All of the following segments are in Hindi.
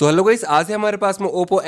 सो हेलो गाइस आज है हमारे पास में Oppo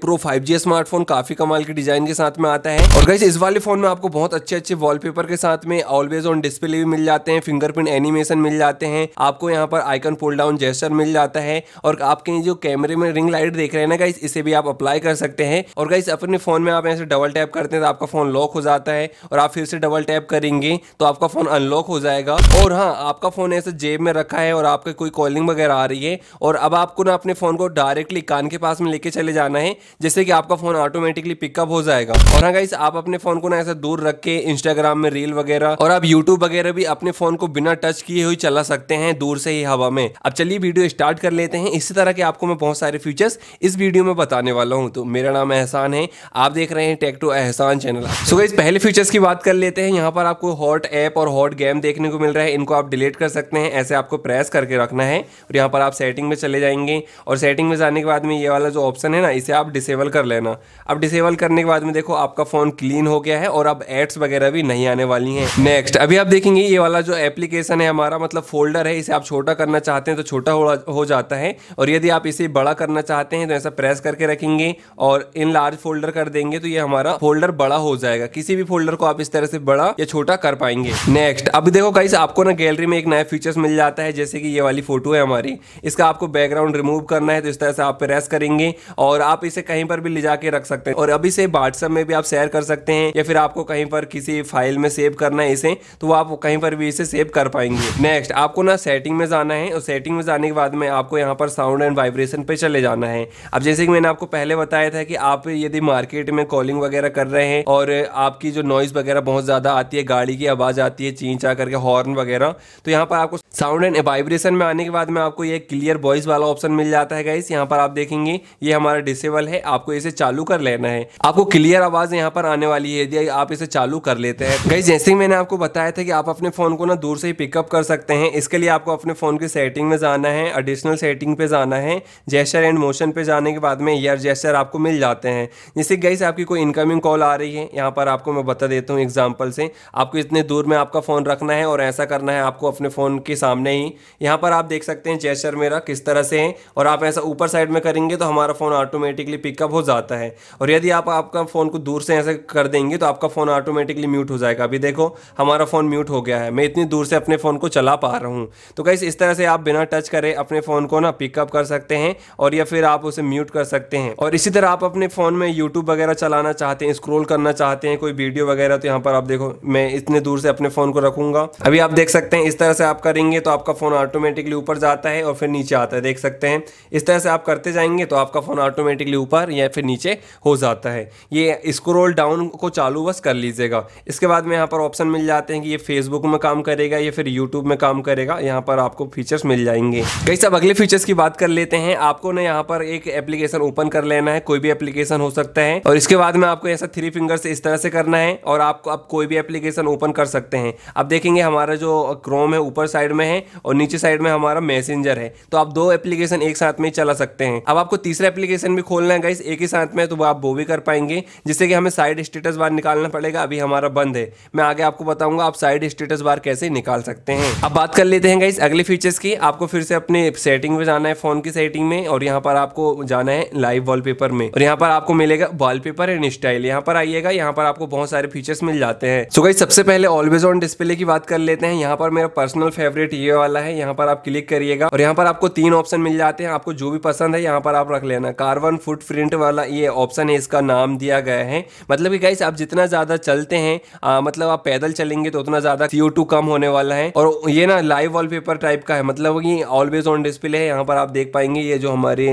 pro five G smartphone काफी कमाल के डिजाइन के साथ में आता है और गाइस इस वाले फोन में आपको बहुत अच्छे अच्छे वॉलपेपर के साथ में ऑलवेज ऑन डिस्प्ले भी मिल जाते हैं फिंगरप्रिंट एनिमेशन मिल जाते हैं आपको यहाँ पर आइकन फोल्ड डाउन जेस्टर मिल जाता है और आपके जो कैमरे में रिंग लाइट देख रहे हैं ना गाइस इसे भी आप अप्लाई कर सकते हैं और गाइस अपने फोन में आप ऐसे डबल टैप करते हैं तो आपका फोन लॉक हो जाता है और आप फिर से डबल टैप करेंगे तो आपका फोन अनलॉक हो जाएगा और हाँ आपका फोन ऐसे जेब में रखा है और आपके कोई कॉलिंग वगैरह आ रही है और अब आपको ना अपने फ़ोन को डायरेक्टली कान के पास में लेके चले जाना है जिससे कि आपका फ़ोन ऑटोमेटिकली पिकअप हो जाएगा और हाँ गाइस आप अपने फ़ोन को ना ऐसा दूर रख के इंस्टाग्राम में रील वगैरह और आप यूट्यूब वगैरह भी अपने फ़ोन को बिना टच किए हुए चला सकते हैं दूर से ही हवा में अब चलिए वीडियो स्टार्ट कर लेते हैं इसी तरह के आपको मैं बहुत सारे फीचर्स इस वीडियो में बताने वाला हूँ तो मेरा नाम एहसान है आप देख रहे हैं tech to Ehsan channel so guys पहले फीचर्स की बात कर लेते हैं यहाँ पर आपको हॉट ऐप और हॉट गेम देखने को मिल रहा है इनको आप डिलीट कर सकते हैं ऐसे आपको प्रेस करके रखना है और यहाँ पर आप सेटिंग में चले जाएंगे और और सेटिंग में जाने के बाद में ये वाला जो ऑप्शन है ना इसे आप डिसेबल कर लेना अब डिसेबल करने के बाद में देखो आपका फ़ोन क्लीन हो गया है और अब एड्स वगैरह भी नहीं आने वाली हैं नेक्स्ट अभी आप देखेंगे ये वाला जो एप्लीकेशन है हमारा मतलब फोल्डर है इसे आप छोटा करना चाहते हैं तो छोटा हो जाता है और यदि आप इसे बड़ा करना चाहते हैं तो ऐसा प्रेस करके रखेंगे और इन लार्ज फोल्डर कर देंगे तो ये हमारा फोल्डर बड़ा हो जाएगा किसी भी फोल्डर को आप इस तरह से बड़ा या छोटा कर पाएंगे नेक्स्ट अभी देखो कहीं आपको ना गैलरी में एक नया फीचर्स मिल जाता है जैसे कि ये वाली फोटो है हमारी इसका आपको बैकग्राउंड रिमूव कर करना है तो इस तरह से आप प्रेस करेंगे और आप इसे कहीं पर भी ले जाके रख सकते हैं और अभी से व्हाट्सएप में भी आप शेयर कर सकते हैं या फिर आपको कहीं पर किसी फाइल में सेव करना है इसे तो आप कहीं पर भी इसे सेव कर पाएंगे नेक्स्ट आपको ना सेटिंग में जाना है और सेटिंग में जाने के बाद में आपको यहाँ पर साउंड एंड वाइब्रेशन पे चले जाना है अब जैसे कि मैंने आपको पहले बताया था कि आप यदि मार्केट में कॉलिंग वगैरह कर रहे हैं और आपकी जो नॉइज वगैरह बहुत ज़्यादा आती है गाड़ी की आवाज़ आती है चीं चा करके हॉर्न वगैरह तो यहाँ पर आपको साउंड एंड वाइब्रेशन में आने के बाद में आपको ये क्लियर वॉइस वाला ऑप्शन मिल जाता आता है गाइस यहाँ पर आप देखेंगे ये हमारा डिसेबल है आपको इसे चालू कर लेना है आपको क्लियर आवाज यहाँ पर आने वाली है यदि आप इसे चालू कर लेते हैं गाइस जैसे ही मैंने आपको बताया था कि आप अपने फोन को ना दूर से ही पिकअप कर सकते हैं इसके लिए आपको अपने फोन की सेटिंग में जाना है एडिशनल सेटिंग पे जाना है जेस्टर एंड मोशन पे जाने के बाद में एयर जेस्टर आपको मिल जाते हैं जैसे गाइस आपकी कोई इनकमिंग कॉल आ रही है यहाँ पर आपको मैं बता देता हूँ एग्जाम्पल से आपको इतने दूर में आपका फ़ोन रखना है और ऐसा करना है आपको अपने फ़ोन के सामने ही यहाँ पर आप देख सकते हैं जेस्टर मेरा किस तरह से है और आप ऐसा ऊपर साइड में करेंगे तो हमारा फ़ोन ऑटोमेटिकली पिकअप हो जाता है और यदि आप आपका फ़ोन को दूर से ऐसे कर देंगे तो आपका फ़ोन ऑटोमेटिकली म्यूट हो जाएगा अभी देखो हमारा फ़ोन म्यूट हो गया है मैं इतनी दूर से अपने फ़ोन को चला पा रहा हूँ तो कैसे इस तरह से आप बिना टच करे अपने फ़ोन को ना पिकअप कर सकते हैं और या फिर आप उसे म्यूट कर सकते हैं और इसी तरह आप अपने फ़ोन में यूट्यूब वगैरह चलाना चाहते हैं स्क्रोल करना चाहते हैं कोई वीडियो वगैरह तो यहाँ पर आप देखो मैं इतने दूर से अपने फ़ोन को रखूँगा अभी आप देख सकते हैं इस तरह से आप करेंगे तो आपका फ़ोन ऑटोमेटिकली ऊपर जाता है और फिर नीचे आता है देख सकते हैं इस तरह से आप करते जाएंगे तो आपका फ़ोन ऑटोमेटिकली ऊपर या फिर नीचे हो जाता है ये स्क्रोल डाउन को चालू बस कर लीजिएगा इसके बाद में यहाँ पर ऑप्शन मिल जाते हैं कि ये फेसबुक में काम करेगा या फिर यूट्यूब में काम करेगा यहाँ पर आपको फीचर्स मिल जाएंगे कई सब अगले फीचर्स की बात कर लेते हैं आपको ना यहाँ पर एक एप्लीकेशन ओपन कर लेना है कोई भी एप्लीकेशन हो सकता है और इसके बाद में आपको ऐसा थ्री फिंगर से इस तरह से करना है और आपको आप कोई भी एप्लीकेशन ओपन कर सकते हैं अब देखेंगे हमारा जो क्रोम है ऊपर साइड में है और नीचे साइड में हमारा मैसेंजर है तो आप दो एप्लीकेशन एक साथ साथ में ही चला सकते हैं अब आपको तीसरा एप्लीकेशन भी खोलना है गाइस एक ही साथ में तो वो आप वो भी कर पाएंगे जिससे कि हमें साइड स्टेटस बार निकालना पड़ेगा अभी हमारा बंद है मैं आगे आपको बताऊंगा आप साइड स्टेटस बार कैसे निकाल सकते हैं अब बात कर लेते हैं गाइस अगले फीचर्स की आपको फिर से अपने सेटिंग में जाना है फोन की सेटिंग में और यहाँ पर आपको जाना है लाइव वॉलपेपर में और यहाँ पर आपको मिलेगा वॉल पेपर एंड स्टाइल यहाँ पर आइएगा यहाँ पर आपको बहुत सारे फीचर्स मिल जाते हैं सो गाइस सबसे पहले ऑलवेज ऑन डिस्प्ले की बात कर लेते हैं यहाँ पर मेरा पर्सनल फेवरेट ये वाला है यहाँ पर आप क्लिक करिएगा और यहाँ पर आपको तीन ऑप्शन मिल जाते हैं आप आपको जो भी पसंद है यहाँ पर आप रख लेना कार्बन फुट प्रिंट वाला ये ऑप्शन है इसका नाम दिया गया है मतलब कि गाइस आप जितना ज़्यादा चलते हैं आ, मतलब आप पैदल चलेंगे तो उतना ज़्यादा सी कम होने वाला है और ये ना लाइव वॉलपेपर टाइप का है मतलब कि ऑलवेज ऑन डिस्प्ले है यहाँ पर आप देख पाएंगे ये जो हमारे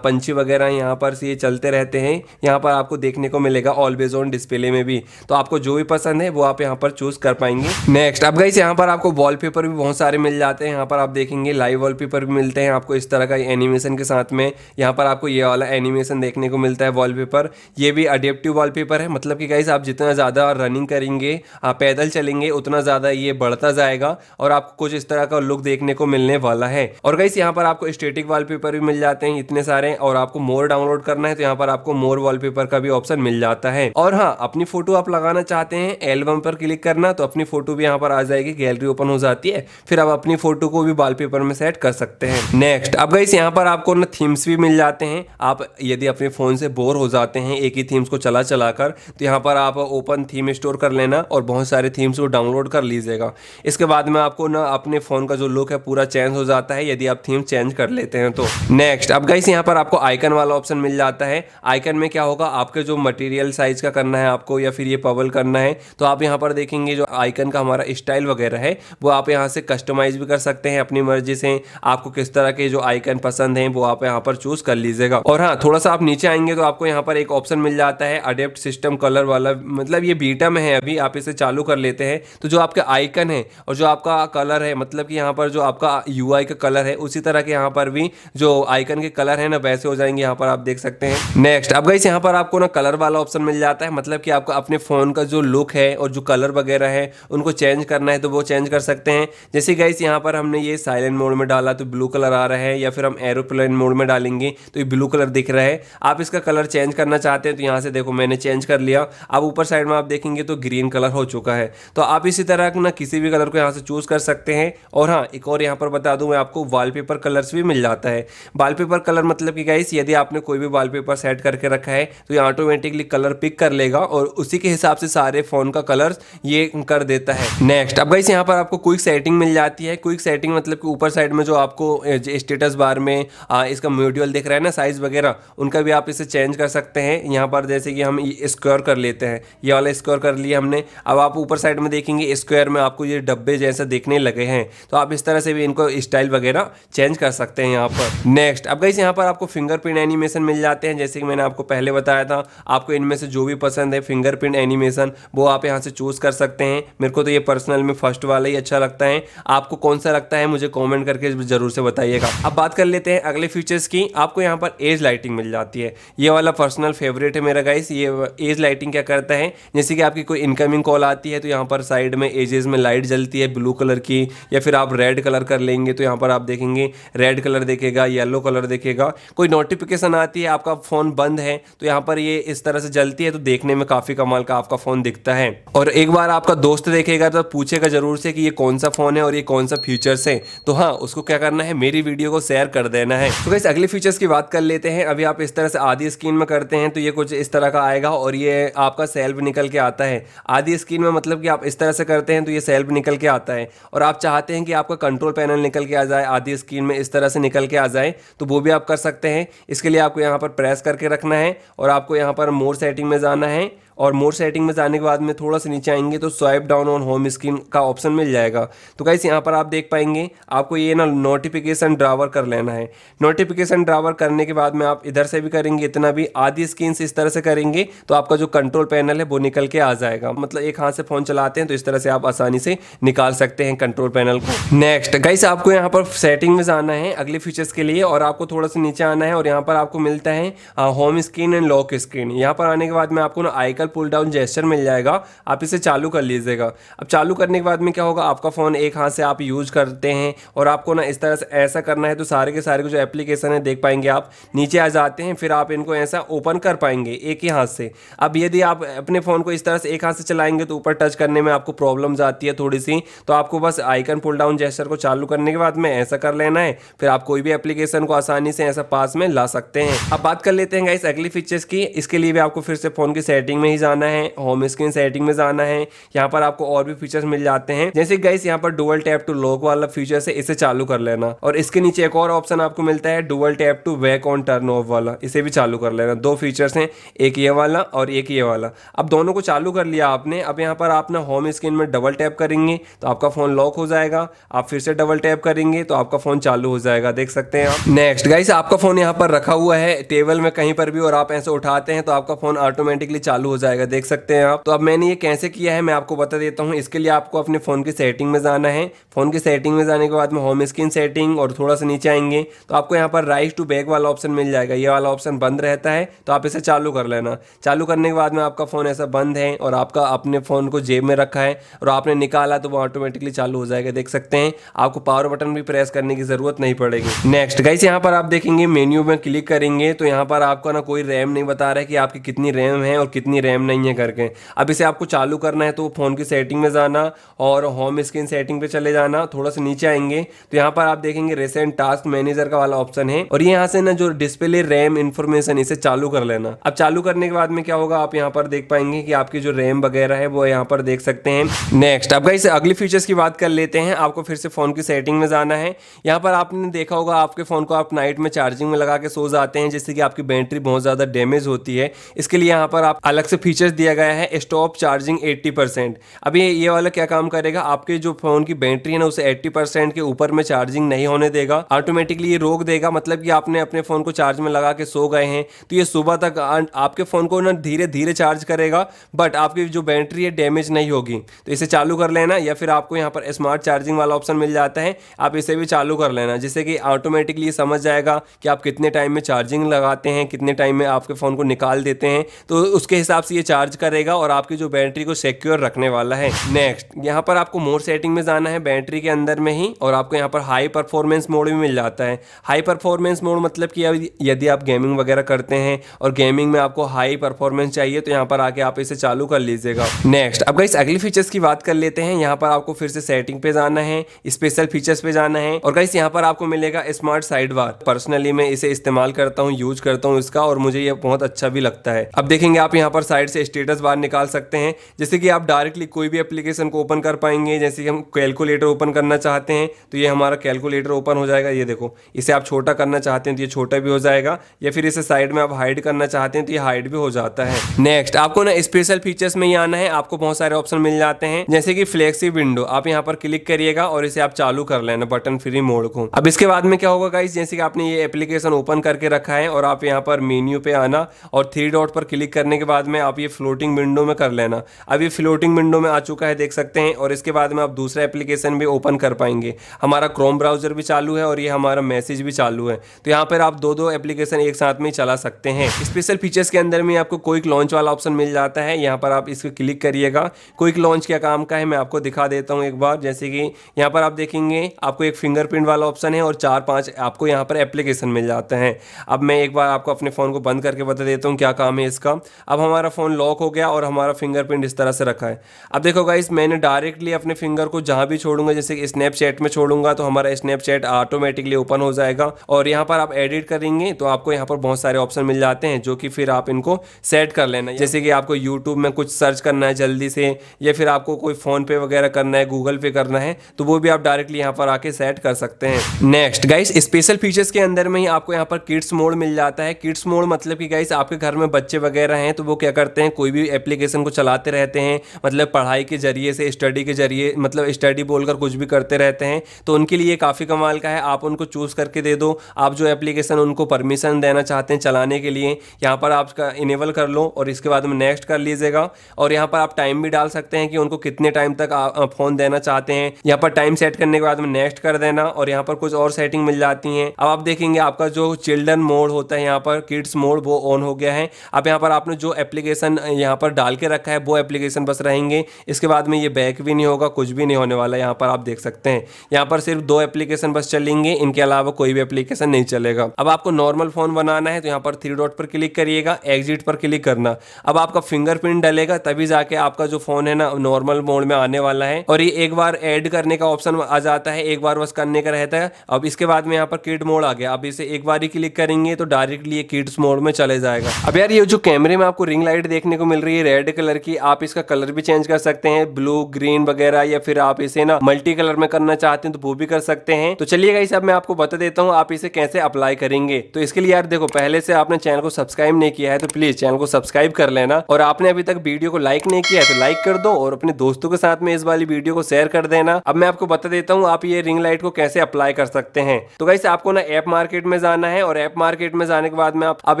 पंछी वगैरह यहाँ पर ये चलते रहते हैं यहाँ पर आपको देखने को मिलेगा ऑलवेज ऑन डिस्प्ले में भी तो आपको जो भी पसंद है वो आप यहाँ पर चूज कर पाएंगे नेक्स्ट अब गाइस यहाँ पर आपको वॉलपेपर भी बहुत सारे मिल जाते हैं यहाँ पर आप देखेंगे लाइव वॉलपेपर भी मिलते हैं आपको इस तरह का एनिमे एनिमेशन के साथ में यहाँ पर आपको ये वाला एनिमेशन देखने को मिलता है वॉलपेपर ये भी अडेप्टिव वॉलपेपर है मतलब कि गाइज आप जितना ज़्यादा रनिंग करेंगे आप पैदल चलेंगे उतना ज़्यादा ये बढ़ता जाएगा और आपको कुछ इस तरह का लुक देखने को मिलने वाला है और गाइस यहाँ पर आपको स्टेटिक वाल भी मिल जाते हैं इतने सारे और आपको मोर डाउनलोड करना है तो यहाँ पर आपको मोर वाल का भी ऑप्शन मिल जाता है और हाँ अपनी फोटो आप लगाना चाहते हैं एल्बम पर क्लिक करना तो अपनी फोटो भी यहाँ पर आ जाएगी गैलरी ओपन हो जाती है फिर आप अपनी फोटो को भी वाल में सेट कर सकते हैं नेक्स्ट अब गाइस यहाँ पर आपको ना थीम्स भी मिल जाते हैं आप यदि अपने फ़ोन से बोर हो जाते हैं एक ही थीम्स को चला चला कर तो यहाँ पर आप ओपन थीम स्टोर कर लेना और बहुत सारे थीम्स को डाउनलोड कर लीजिएगा इसके बाद में आपको ना अपने फ़ोन का जो लुक है पूरा चेंज हो जाता है यदि आप थीम चेंज कर लेते हैं तो नेक्स्ट अब गाइस यहाँ पर आपको आइकन वाला ऑप्शन मिल जाता है आइकन में क्या होगा आपके जो मटेरियल साइज का करना है आपको या फिर ये पवल करना है तो आप यहाँ पर देखेंगे जो आइकन का हमारा स्टाइल वगैरह है वो आप यहाँ से कस्टमाइज भी कर सकते हैं अपनी मर्जी से आपको किस तरह के जो आइकन पसंद पसंद है वो आप यहाँ पर चूज कर लीजिएगा और हाँ थोड़ा सा आप नीचे आएंगे तो आपको यहाँ पर एक ऑप्शन मिल जाता है अडेप्ट सिस्टम कलर वाला मतलब ये बीटा में है अभी आप इसे चालू कर लेते हैं तो जो आपके आइकन है और जो आपका कलर है मतलब कि यहाँ पर जो आपका यू का कलर है उसी तरह के यहाँ पर भी जो आइकन के कलर है ना वैसे हो जाएंगे यहाँ पर आप देख सकते हैं नेक्स्ट अब गई यहाँ पर आपको ना कलर वाला ऑप्शन मिल जाता है मतलब कि आपको अपने फ़ोन का जो लुक है और जो कलर वगैरह है उनको चेंज करना है तो वो चेंज कर सकते हैं जैसे गई यहाँ पर हमने ये साइलेंट मोड में डाला तो ब्लू कलर आ रहा है या फिर हम एरो एयरप्लेन मोड में डालेंगे तो ये ब्लू कलर दिख रहा है आप इसका कलर चेंज करना चाहते हैं तो यहाँ से देखो मैंने चेंज कर लिया अब ऊपर साइड में आप देखेंगे तो ग्रीन कलर हो चुका है तो आप इसी तरह ना किसी भी कलर को यहाँ से चूज़ कर सकते हैं और हाँ एक और यहाँ पर बता दूँ मैं आपको वॉलपेपर कलर्स भी मिल जाता है वॉलपेपर कलर मतलब कि गाइस यदि आपने कोई भी वॉलपेपर सेट करके रखा है तो ये ऑटोमेटिकली कलर पिक कर लेगा और उसी के हिसाब से सारे फ़ोन का कलर ये कर देता है नेक्स्ट अब गाइस यहाँ पर आपको क्विक सेटिंग मिल जाती है क्विक सेटिंग मतलब कि ऊपर साइड में जो आपको स्टेटस बार में इसका मॉड्यूल देख रहा है ना साइज़ वगैरह उनका भी आप इसे चेंज कर सकते हैं यहाँ पर जैसे कि हम स्क्वायर कर लेते हैं ये वाला स्क्वायर कर लिया हमने अब आप ऊपर साइड में देखेंगे स्क्वायर में आपको ये डब्बे जैसे देखने लगे हैं तो आप इस तरह से भी इनको स्टाइल वगैरह चेंज कर सकते हैं यहाँ पर नेक्स्ट अब गई यहाँ पर आपको फिंगरप्रिंट एनिमेशन मिल जाते हैं जैसे कि मैंने आपको पहले बताया था आपको इनमें से जो भी पसंद है फिंगरप्रिंट एनिमेशन वो आप यहाँ से चूज़ कर सकते हैं मेरे को तो ये पर्सनल में फर्स्ट वाला ही अच्छा लगता है आपको कौन सा लगता है मुझे कॉमेंट करके ज़रूर से बताइएगा अब बात कर लेते हैं हैं अगले फीचर्स की आपको यहाँ पर एज लाइटिंग मिल जाती है ये वाला पर्सनल फेवरेट है मेरा गाइस ये एज लाइटिंग क्या करता है जैसे कि आपकी कोई इनकमिंग कॉल आती है तो यहाँ पर साइड में एजेस में लाइट जलती है ब्लू कलर की या फिर आप रेड कलर कर लेंगे तो यहाँ पर आप देखेंगे रेड कलर देखेगा येलो कलर देखेगा कोई नोटिफिकेशन आती है आपका फ़ोन बंद है तो यहाँ पर ये इस तरह से जलती है तो देखने में काफ़ी कमाल का आपका फ़ोन दिखता है और एक बार आपका दोस्त देखेगा तो पूछेगा ज़रूर से कि ये कौन सा फ़ोन है और ये कौन सा फ्यूचर्स है तो हाँ उसको क्या करना है मेरी वीडियो को शेयर कर देना करना है तो अगले फीचर्स की बात कर लेते हैं अभी आप इस तरह से आधी स्क्रीन में करते हैं तो ये कुछ इस तरह का आएगा और ये आपका सेल्फ निकल के आता है आधी स्क्रीन में मतलब कि आप इस तरह से करते हैं तो ये सेल्फ निकल के आता है और आप चाहते हैं कि आपका कंट्रोल पैनल निकल के आ जाए आधी स्क्रीन में इस तरह से निकल के आ जाए तो वो भी आप कर सकते हैं इसके लिए आपको यहाँ पर प्रेस करके रखना है और आपको यहाँ पर मोर सेटिंग में जाना है और मोर सेटिंग में जाने के बाद में थोड़ा सा नीचे आएंगे तो swipe down on home screen का ऑप्शन मिल जाएगा तो कैसे यहाँ पर आप देख पाएंगे आपको ये ना नोटिफिकेशन ड्रावर कर लेना है नोटिफिकेशन ड्रावर करने के बाद में आप इधर से भी करेंगे इतना भी आधी स्क्रीन इस तरह से करेंगे तो आपका जो कंट्रोल पैनल है वो निकल के आ जाएगा मतलब एक हाथ से फोन चलाते हैं तो इस तरह से आप आसानी से निकाल सकते हैं कंट्रोल पैनल को नेक्स्ट गाइस आपको यहाँ पर सेटिंग में जाना है अगले फीचर्स के लिए और आपको थोड़ा सा नीचे आना है और यहाँ पर आपको मिलता है home screen and lock screen यहाँ पर आने के बाद में आपको ना आईकल सिंगल पुल डाउन जेस्टर मिल जाएगा आप इसे चालू कर लीजिएगा अब चालू करने के बाद में क्या होगा आपका फ़ोन एक हाथ से आप यूज़ करते हैं और आपको ना इस तरह से ऐसा करना है तो सारे के सारे जो एप्लीकेशन है देख पाएंगे आप नीचे आ जाते हैं फिर आप इनको ऐसा ओपन कर पाएंगे एक ही हाथ से अब यदि आप अपने फ़ोन को इस तरह से एक हाथ से चलाएंगे तो ऊपर टच करने में आपको प्रॉब्लम आती है थोड़ी सी तो आपको बस आइकन पुल डाउन जेस्टर को चालू करने के बाद में ऐसा कर लेना है फिर आप कोई भी एप्लीकेशन को आसानी से ऐसा पास में ला सकते हैं अब बात कर लेते हैं इस अगली फीचर्स की इसके लिए भी आपको फिर से फ़ोन की सेटिंग में जाना है होम स्क्रीन सेटिंग में जाना है यहाँ पर आपको और भी फीचर्स मिल जाते हैं जैसे गाइस यहाँ पर डुअल टैप टू लॉक वाला फीचर है इसे चालू कर लेना और इसके नीचे एक और ऑप्शन आपको मिलता है dual tap to wake on turn off वाला इसे भी चालू कर लेना दो फीचर्स हैं एक ये वाला और एक ये वाला अब दोनों को चालू कर लिया आपने अब यहाँ पर आपने होम स्क्रीन में डबल टैप करेंगे तो आपका फ़ोन लॉक हो जाएगा आप फिर से डबल टैप करेंगे तो आपका फ़ोन चालू हो जाएगा देख सकते हैं आप नेक्स्ट गाइस आपका फ़ोन यहाँ पर रखा हुआ है टेबल में कहीं पर भी और आप ऐसे उठाते हैं तो आपका फ़ोन ऑटोमेटिकली चालू हो जाएगा जाएगा देख सकते हैं आप तो अब मैंने ये कैसे किया है मैं आपको बता देता हूँ इसके लिए आपको अपने फ़ोन की सेटिंग में जाना है फ़ोन की सेटिंग में जाने के बाद में होम स्क्रीन सेटिंग और थोड़ा सा नीचे आएंगे तो आपको यहाँ पर राइस टू बैक वाला ऑप्शन मिल जाएगा ये वाला ऑप्शन बंद रहता है तो आप इसे चालू कर लेना चालू करने के बाद में आपका फ़ोन ऐसा बंद है और आपका अपने फ़ोन को जेब में रखा है और आपने निकाला तो वो ऑटोमेटिकली चालू हो जाएगा देख सकते हैं आपको पावर बटन भी प्रेस करने की ज़रूरत नहीं पड़ेगी नेक्स्ट गाइस यहाँ पर आप देखेंगे मेन्यू में क्लिक करेंगे तो यहाँ पर आपका ना कोई रैम नहीं बता रहा है कि आपकी कितनी रैम है और कितनी रैम नहीं है करके अब इसे आपको चालू करना है तो फ़ोन की सेटिंग में जाना और होम स्क्रीन सेटिंग पे चले जाना थोड़ा सा नीचे आएंगे तो यहाँ पर आप देखेंगे रिसेंट टास्क मैनेजर का वाला ऑप्शन है और यहाँ से ना जो डिस्प्ले रैम इन्फॉर्मेशन इसे चालू कर लेना अब चालू करने के बाद में क्या होगा आप यहाँ पर देख पाएंगे कि आपकी जो रैम वगैरह है वो यहाँ पर देख सकते हैं नेक्स्ट अब इसे अगले फीचर्स की बात कर लेते हैं आपको फिर से फ़ोन की सेटिंग में जाना है यहाँ पर आपने देखा होगा आपके फ़ोन को आप नाइट में चार्जिंग में लगा के सो जाते हैं जिससे कि आपकी बैटरी बहुत ज़्यादा डैमेज होती है इसके लिए यहाँ पर आप अलग से फीचर्स दिया गया है स्टॉप चार्जिंग 80 परसेंट अभी ये वाला क्या काम करेगा आपके जो फ़ोन की बैटरी है ना उसे 80 परसेंट के ऊपर में चार्जिंग नहीं होने देगा ऑटोमेटिकली ये रोक देगा मतलब कि आपने अपने फ़ोन को चार्ज में लगा के सो गए हैं तो ये सुबह तक आपके फ़ोन को ना धीरे धीरे चार्ज करेगा बट आपकी जो बैटरी है डैमेज नहीं होगी तो इसे चालू कर लेना या फिर आपको यहाँ पर स्मार्ट चार्जिंग वाला ऑप्शन मिल जाता है आप इसे भी चालू कर लेना जिससे कि ऑटोमेटिकली समझ जाएगा कि आप कितने टाइम में चार्जिंग लगाते हैं कितने टाइम में आपके फ़ोन को निकाल देते हैं तो उसके हिसाब से ये चार्ज करेगा और आपकी जो बैटरी को सिक्योर रखने वाला है नेक्स्ट यहाँ पर आपको मोर सेटिंग में जाना है बैटरी के अंदर में ही और आपको यहाँ पर हाई परफॉर्मेंस मोड भी मिल जाता है हाई परफॉर्मेंस मोड मतलब कि यदि आप गेमिंग वगैरह करते हैं और गेमिंग में आपको हाई परफॉर्मेंस चाहिए तो यहाँ पर आके आप इसे चालू कर लीजिएगा नेक्स्ट अब गाइस अगली फीचर्स की बात कर लेते हैं यहाँ पर आपको फिर से सेटिंग पे जाना है स्पेशल फीचर्स पे जाना है और गाइस यहाँ पर आपको मिलेगा स्मार्ट साइड बार पर्सनली मैं इसे इस्तेमाल करता हूँ यूज करता हूँ इसका और मुझे ये बहुत अच्छा भी लगता है अब देखेंगे आप यहाँ पर साइड से स्टेटस बार निकाल सकते हैं जैसे कि आप डायरेक्टली कोई भी एप्लीकेशन को ओपन कर पाएंगे जैसे कि हम कैलकुलेटर ओपन करना चाहते हैं तो ये हमारा कैलकुलेटर ओपन हो जाएगा ये देखो इसे आप छोटा करना चाहते हैं तो ये छोटा भी हो जाएगा या फिर इसे साइड में आप हाइड करना चाहते हैं तो ये हाइड भी हो जाता है नेक्स्ट आपको ना स्पेशल फीचर्स में ही आना है आपको बहुत सारे ऑप्शन मिल जाते हैं जैसे कि फ्लेक्सी विंडो आप यहाँ पर क्लिक करिएगा और इसे आप चालू कर लेना बटन फ्री मोड को अब इसके बाद में क्या होगा गाइस जैसे कि आपने ये एप्लीकेशन ओपन करके रखा है और आप यहाँ पर मेन्यू पे आना और थ्री डॉट पर क्लिक करने के बाद में आप ये फ्लोटिंग विंडो में कर लेना अब ये फ्लोटिंग विंडो में आ चुका है देख सकते हैं और इसके बाद में आप दूसरा एप्लीकेशन भी ओपन कर पाएंगे हमारा क्रोम ब्राउजर भी चालू है और ये हमारा मैसेज भी चालू है तो यहाँ पर आप दो दो एप्लीकेशन एक साथ में चला सकते हैं स्पेशल फीचर्स के अंदर में आपको क्विक लॉन्च वाला ऑप्शन मिल जाता है यहाँ पर आप इसको क्लिक करिएगा क्विक लॉन्च क्या काम का है मैं आपको दिखा देता हूँ एक बार जैसे कि यहाँ पर आप देखेंगे आपको एक फिंगरप्रिंट वाला ऑप्शन है और चार पाँच आपको यहाँ पर एप्लीकेशन मिल जाते हैं अब मैं एक बार आपको अपने फ़ोन को बंद करके बता देता हूँ क्या काम है इसका अब हमारा फ़ोन लॉक हो गया और हमारा फिंगरप्रिंट इस तरह से रखा है अब देखो गाइस मैंने डायरेक्टली अपने फिंगर को जहाँ भी छोड़ूंगा जैसे स्नैपचैट में छोड़ूंगा तो हमारा स्नैपचैट ऑटोमेटिकली ओपन हो जाएगा और यहाँ पर आप एडिट करेंगे तो आपको यहाँ पर बहुत सारे ऑप्शन मिल जाते हैं जो कि फिर आप इनको सेट कर लेना जैसे कि आपको यूट्यूब में कुछ सर्च करना है जल्दी से या फिर आपको कोई फोन पे वगैरह करना है गूगल पे करना है तो वो भी आप डायरेक्टली यहाँ पर आके सेट कर सकते हैं नेक्स्ट गाइस स्पेशल फीचर्स के अंदर में ही आपको यहाँ पर किड्स मोड मिल जाता है किड्स मोड मतलब कि गाइस आपके घर में बच्चे वगैरह हैं तो वो क्या कर करते हैं कोई भी एप्लीकेशन को चलाते रहते हैं मतलब पढ़ाई के ज़रिए से स्टडी के ज़रिए मतलब स्टडी बोलकर कुछ भी करते रहते हैं तो उनके लिए काफ़ी कमाल का है आप उनको चूज़ करके दे दो आप जो एप्लीकेशन उनको परमिशन देना चाहते हैं चलाने के लिए यहाँ पर आप इनेबल कर लो और इसके बाद में नेक्स्ट कर लीजिएगा और यहाँ पर आप टाइम भी डाल सकते हैं कि उनको कितने टाइम तक फ़ोन देना चाहते हैं यहाँ पर टाइम सेट करने के बाद में नेक्स्ट कर देना और यहाँ पर कुछ और सेटिंग मिल जाती हैं अब आप देखेंगे आपका जो चिल्ड्रन मोड होता है यहाँ पर किड्स मोड वो ऑन हो गया है अब यहाँ पर आपने जो एप्लीकेशन एप्लीकेशन यहाँ पर डाल के रखा है वो एप्लीकेशन बस रहेंगे इसके बाद में ये बैक भी नहीं होगा कुछ भी नहीं होने वाला यहाँ पर आप देख सकते हैं यहाँ पर सिर्फ दो एप्लीकेशन बस चलेंगे इनके अलावा कोई भी एप्लीकेशन नहीं चलेगा अब आपको नॉर्मल फोन बनाना है तो यहाँ पर थ्री डॉट पर क्लिक करिएगा एग्जिट पर क्लिक करना अब आपका फिंगरप्रिंट डलेगा तभी जाके आपका जो फोन है ना नॉर्मल मोड में आने वाला है और ये एक बार एड करने का ऑप्शन आ जाता है एक बार बस करने का रहता है अब इसके बाद में यहाँ पर किट मोड आ गया अब इसे एक बार ही क्लिक करेंगे तो डायरेक्टली ये किड्स मोड में चले जाएगा अब यार ये जो कैमरे में आपको रिंग लाइट लाइट देखने को मिल रही है रेड कलर की आप इसका कलर भी चेंज कर सकते हैं ब्लू ग्रीन वगैरह या फिर आप इसे ना मल्टी कलर में करना चाहते हैं तो वो भी कर सकते हैं तो चलिए गाइस अब मैं आपको बता देता हूँ आप इसे कैसे अप्लाई करेंगे तो इसके लिए यार देखो पहले से आपने चैनल को सब्सक्राइब नहीं किया है तो प्लीज चैनल को सब्सक्राइब कर लेना और आपने अभी तक वीडियो को लाइक नहीं किया है तो लाइक कर दो और अपने दोस्तों के साथ में इस वाली वीडियो को शेयर कर देना अब मैं आपको बता देता हूँ आप ये रिंग लाइट को कैसे अप्लाई कर सकते हैं तो गाइस आपको ना ऐप मार्केट में जाना है और ऐप मार्केट में जाने के बाद में आप अब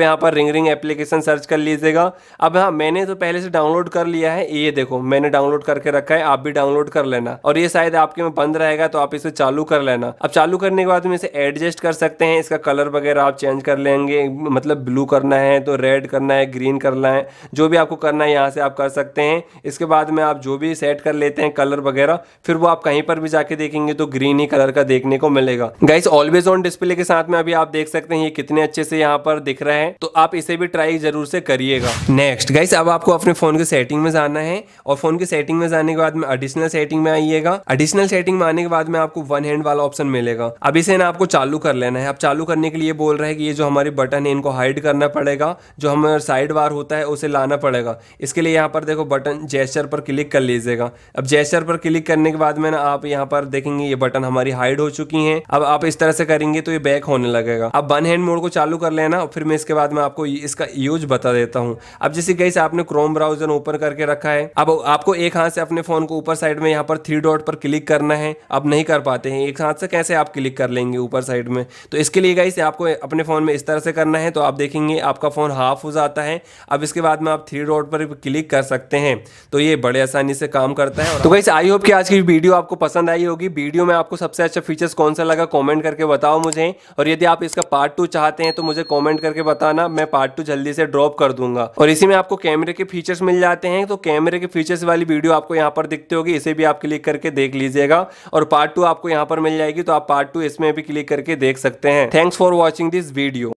यहाँ पर रिंग रिंग एप्लीकेशन सर्च कर लीजिएगा अब हाँ मैंने तो पहले से डाउनलोड कर लिया है ये देखो मैंने डाउनलोड करके रखा है आप भी डाउनलोड कर लेना और ये शायद आपके में बंद रहेगा तो आप इसे चालू कर लेना अब चालू करने के बाद हम इसे एडजस्ट कर सकते हैं इसका कलर वगैरह आप चेंज कर लेंगे मतलब ब्लू करना है तो रेड करना है ग्रीन करना है जो भी आपको करना है यहाँ से आप कर सकते हैं इसके बाद में आप जो भी सेट कर लेते हैं कलर वगैरह फिर वो आप कहीं पर भी जाके देखेंगे तो ग्रीन ही कलर का देखने को मिलेगा गाइस ऑलवेज ऑन डिस्प्ले के साथ में अभी आप देख सकते हैं ये कितने अच्छे से यहाँ पर दिख रहा है तो आप इसे भी ट्राई जरूर से करिएगा नेक्स्ट नेक्स्ट गाइस अब आपको अपने फोन के सेटिंग में जाना है और फोन के सेटिंग में जाने के बाद में एडिशनल सेटिंग में आइएगा एडिशनल सेटिंग में आने के बाद में आपको वन हैंड वाला ऑप्शन मिलेगा अब इसे ना आपको चालू कर लेना है अब चालू करने के लिए बोल रहा है कि ये जो हमारे बटन है इनको हाइड करना पड़ेगा जो हमारा साइड बार होता है उसे लाना पड़ेगा इसके लिए यहाँ पर देखो बटन जेस्चर पर क्लिक कर लीजिएगा अब जेस्चर पर क्लिक करने के बाद में ना आप यहाँ पर देखेंगे ये बटन हमारी हाइड हो चुकी है अब आप इस तरह से करेंगे तो ये बैक होने लगेगा अब वन हैंड मोड को चालू कर लेना फिर मैं इसके बाद में आपको इसका यूज बता देता हूँ अब जैसे जैसे गई आपने क्रोम ब्राउजर ओपन करके रखा है अब आपको एक हाथ से अपने फोन को ऊपर साइड में यहाँ पर थ्री डॉट पर क्लिक करना है अब नहीं कर पाते हैं एक हाथ से कैसे आप क्लिक कर लेंगे ऊपर साइड में तो इसके लिए गई आपको अपने फोन में इस तरह से करना है तो आप देखेंगे आपका फोन हाफ हो जाता है अब इसके बाद में आप थ्री डॉट पर क्लिक कर सकते हैं तो ये बड़े आसानी से काम करता है तो गई आई होप की आज की वीडियो आपको पसंद आई होगी वीडियो में आपको सबसे अच्छा फीचर्स कौन सा लगा कॉमेंट करके बताओ मुझे और यदि आप इसका पार्ट टू चाहते हैं तो मुझे कॉमेंट करके बताना मैं पार्ट टू जल्दी से ड्रॉप कर दूंगा और इसी में आपको कैमरे के फीचर्स मिल जाते हैं तो कैमरे के फीचर्स वाली वीडियो आपको यहाँ पर दिखते होगी इसे भी आप क्लिक करके देख लीजिएगा और पार्ट टू आपको यहाँ पर मिल जाएगी तो आप पार्ट टू इसमें भी क्लिक करके देख सकते हैं thanks for watching this video